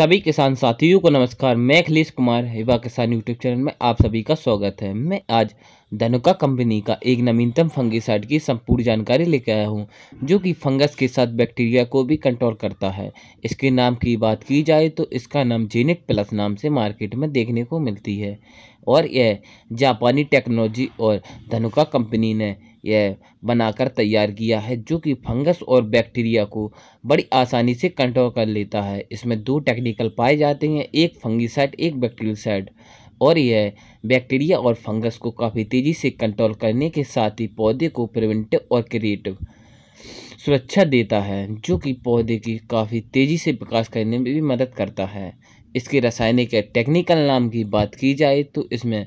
सभी किसान साथियों को नमस्कार मैं अखिलेश कुमार हिवा किसान यूट्यूब चैनल में आप सभी का स्वागत है मैं आज धनुका कंपनी का एक नवीनतम फंगिसाइड की संपूर्ण जानकारी लेकर आया हूं जो कि फंगस के साथ बैक्टीरिया को भी कंट्रोल करता है इसके नाम की बात की जाए तो इसका नाम जेनेट प्लस नाम से मार्केट में देखने को मिलती है और यह जापानी टेक्नोलॉजी और धनुका कंपनी ने यह बनाकर तैयार किया है जो कि फंगस और बैक्टीरिया को बड़ी आसानी से कंट्रोल कर लेता है इसमें दो टेक्निकल पाए जाते हैं एक फंगीसाइड एक बैक्टीरियसाइड और यह बैक्टीरिया और फंगस को काफ़ी तेज़ी से कंट्रोल करने के साथ ही पौधे को प्रिवेंटिव और क्रिएटिव सुरक्षा देता है जो कि पौधे की काफ़ी तेज़ी से विकास करने में भी मदद करता है इसके रासायनिक टेक्निकल नाम की बात की जाए तो इसमें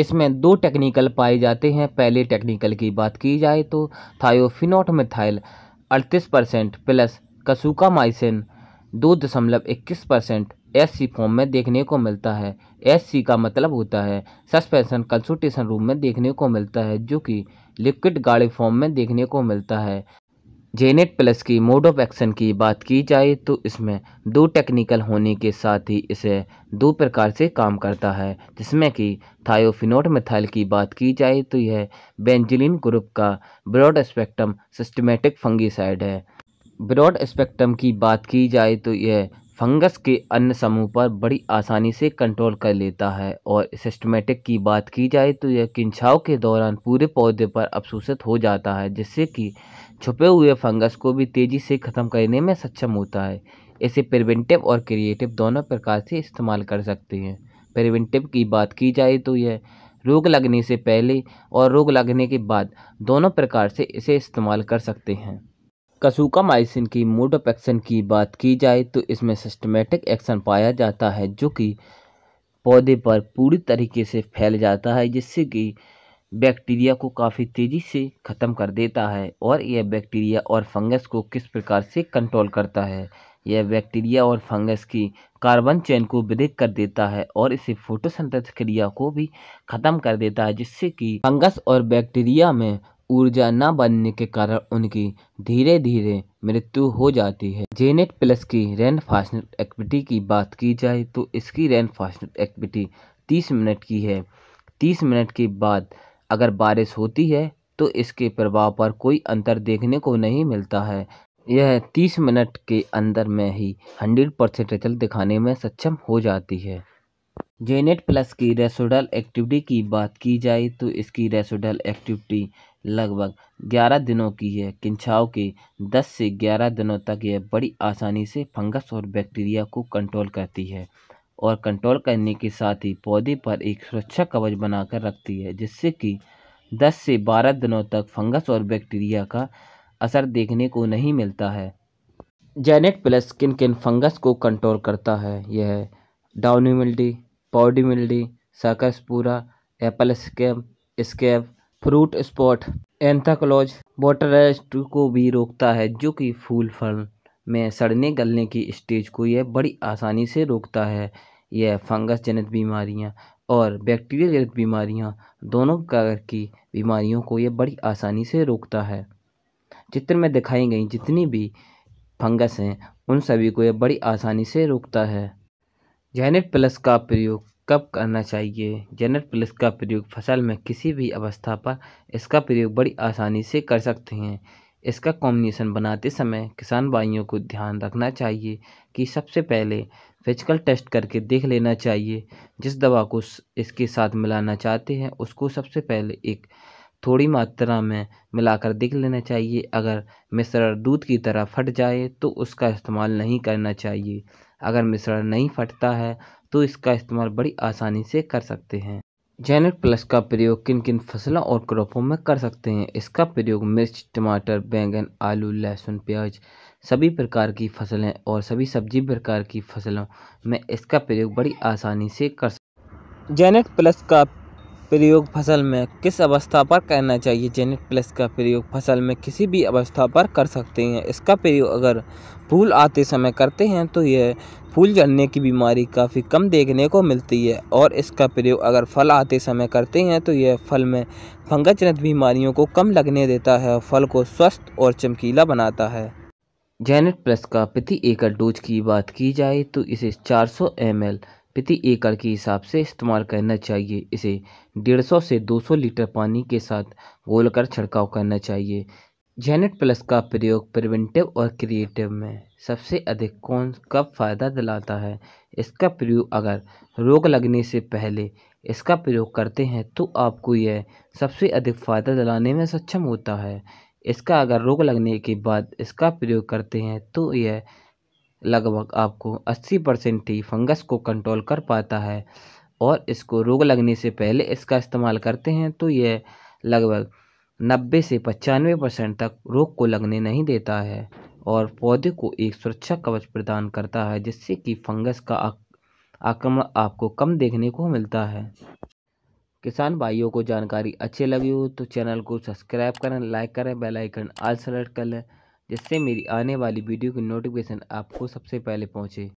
इसमें दो टेक्निकल पाए जाते हैं पहले टेक्निकल की बात की जाए तो थायोफिनोट मिथाइल अड़तीस परसेंट प्लस माइसिन दो दशमलव इक्कीस परसेंट एस सी फॉर्म में देखने को मिलता है एस सी का मतलब होता है सस्पेंशन कंसल्टेशन रूम में देखने को मिलता है जो कि लिक्विड गाढ़े फॉर्म में देखने को मिलता है जेनेट प्लस की मोड ऑफ एक्शन की बात की जाए तो इसमें दो टेक्निकल होने के साथ ही इसे दो प्रकार से काम करता है जिसमें कि थायोफिनोट मिथाइल की बात की जाए तो यह बेंजिलिन ग्रुप का ब्रॉड स्पेक्ट्रम सिस्टमेटिक फंगीसाइड है ब्रॉड स्पेक्ट्रम की बात की जाए तो यह फंगस के अन्य समूह पर बड़ी आसानी से कंट्रोल कर लेता है और सिस्टमेटिक की बात की जाए तो यह किंछाव के दौरान पूरे पौधे पर अवशोषित हो जाता है जिससे कि छुपे हुए फंगस को भी तेज़ी से ख़त्म करने में सक्षम होता है इसे प्रिवेंटिव और क्रिएटिव दोनों प्रकार से इस्तेमाल कर सकते हैं प्रिवेंटिव की बात की जाए तो यह रोग लगने से पहले और रोग लगने के बाद दोनों प्रकार से इसे इस्तेमाल कर सकते हैं कसूका माइसिन की मोड ऑफ एक्शन की बात की जाए तो इसमें सिस्टमेटिक एक्शन पाया जाता है जो कि पौधे पर पूरी तरीके से फैल जाता है जिससे कि बैक्टीरिया को काफ़ी तेज़ी से ख़त्म कर देता है और यह बैक्टीरिया और फंगस को किस प्रकार से कंट्रोल करता है यह बैक्टीरिया और फंगस की कार्बन चेन को ब्रेक कर देता है और इसे फोटो क्रिया को भी ख़त्म कर देता है जिससे कि फंगस और बैक्टीरिया में ऊर्जा न बनने के कारण उनकी धीरे धीरे मृत्यु हो जाती है जेनेट प्लस की रैन फास्ट एक्टिविटी की बात की जाए तो इसकी रैन फास्ट एक्टिविटी तीस मिनट की है तीस मिनट के बाद अगर बारिश होती है तो इसके प्रभाव पर कोई अंतर देखने को नहीं मिलता है यह तीस मिनट के अंदर में ही हंड्रेड परसेंट रिजल्ट दिखाने में सक्षम हो जाती है जेनेट प्लस की रेसोडल एक्टिविटी की बात की जाए तो इसकी रेसोडल एक्टिविटी लगभग 11 दिनों की है किंचाव के 10 से 11 दिनों तक यह बड़ी आसानी से फंगस और बैक्टीरिया को कंट्रोल करती है और कंट्रोल करने के साथ ही पौधे पर एक सुरक्षा कवच बनाकर रखती है जिससे कि 10 से 12 दिनों तक फंगस और बैक्टीरिया का असर देखने को नहीं मिलता है जेनेट प्लस किन किन फंगस को कंट्रोल करता है यह डाउनी मिल्डी सकसपूरा मिल्डी साकसपूरा apple scam scab fruit spot anthracnose वाटर रेस्ट को भी रोकता है जो कि फूल फल में सड़ने गलने की स्टेज को यह बड़ी आसानी से रोकता है यह फंगस जनित बीमारियाँ और बैक्टीरिया जनित बीमारियाँ दोनों प्रकार की बीमारियों को यह बड़ी आसानी से रोकता है चित्र में दिखाई गई जितनी भी फंगस हैं उन सभी को यह बड़ी आसानी से रोकता है जेनेट प्लस का प्रयोग कब करना चाहिए जेनेट प्लस का प्रयोग फसल में किसी भी अवस्था पर इसका प्रयोग बड़ी आसानी से कर सकते हैं इसका कॉम्बिनेसन बनाते समय किसान भाइयों को ध्यान रखना चाहिए कि सबसे पहले फिजिकल टेस्ट करके देख लेना चाहिए जिस दवा को इसके साथ मिलाना चाहते हैं उसको सबसे पहले एक थोड़ी मात्रा में मिलाकर देख लेना चाहिए अगर मिश्रण दूध की तरह फट जाए तो उसका इस्तेमाल नहीं करना चाहिए अगर मिश्रण नहीं फटता है तो इसका इस्तेमाल बड़ी आसानी से कर सकते हैं जैनट प्लस का प्रयोग किन किन फसलों और क्रॉपों में कर सकते हैं इसका प्रयोग मिर्च टमाटर बैंगन आलू लहसुन प्याज सभी प्रकार की फसलें और सभी सब्जी प्रकार की फसलों में इसका प्रयोग बड़ी आसानी से कर सकते जेनेट प्लस का प्रयोग फसल में किस अवस्था पर करना चाहिए जेनेट प्लस का प्रयोग फसल में किसी भी अवस्था पर कर सकते हैं इसका प्रयोग अगर फूल आते समय करते हैं तो यह फूल जड़ने की बीमारी काफ़ी कम देखने को मिलती है और इसका प्रयोग अगर फल आते समय करते हैं तो यह फल में फंगसजनित बीमारियों को कम लगने देता है फल को स्वस्थ और चमकीला बनाता है जेनेट प्लस का प्रति एकड़ डोज की बात की जाए तो इसे 400 एमएल प्रति एकड़ के हिसाब से इस्तेमाल करना चाहिए इसे डेढ़ सौ से दो सौ लीटर पानी के साथ गोल कर छिड़काव करना चाहिए जेनेट प्लस का प्रयोग प्रिवेंटिव और क्रिएटिव में सबसे अधिक कौन कब फ़ायदा दिलाता है इसका प्रयोग अगर रोग लगने से पहले इसका प्रयोग करते हैं तो आपको यह सबसे अधिक फ़ायदा दिलाने में सक्षम होता है इसका अगर रोग लगने के बाद इसका प्रयोग करते हैं तो यह लगभग आपको अस्सी परसेंट ही फंगस को कंट्रोल कर पाता है और इसको रोग लगने से पहले इसका इस्तेमाल करते हैं तो यह लगभग नब्बे से पचानवे परसेंट तक रोग को लगने नहीं देता है और पौधे को एक सुरक्षा कवच प्रदान करता है जिससे कि फंगस का आक्रमण आपको कम देखने को मिलता है किसान भाइयों को जानकारी अच्छी लगी हो तो चैनल को सब्सक्राइब करें लाइक करें बेल आइकन आल सेलेक्ट कर लें जिससे मेरी आने वाली वीडियो की नोटिफिकेशन आपको सबसे पहले पहुँचे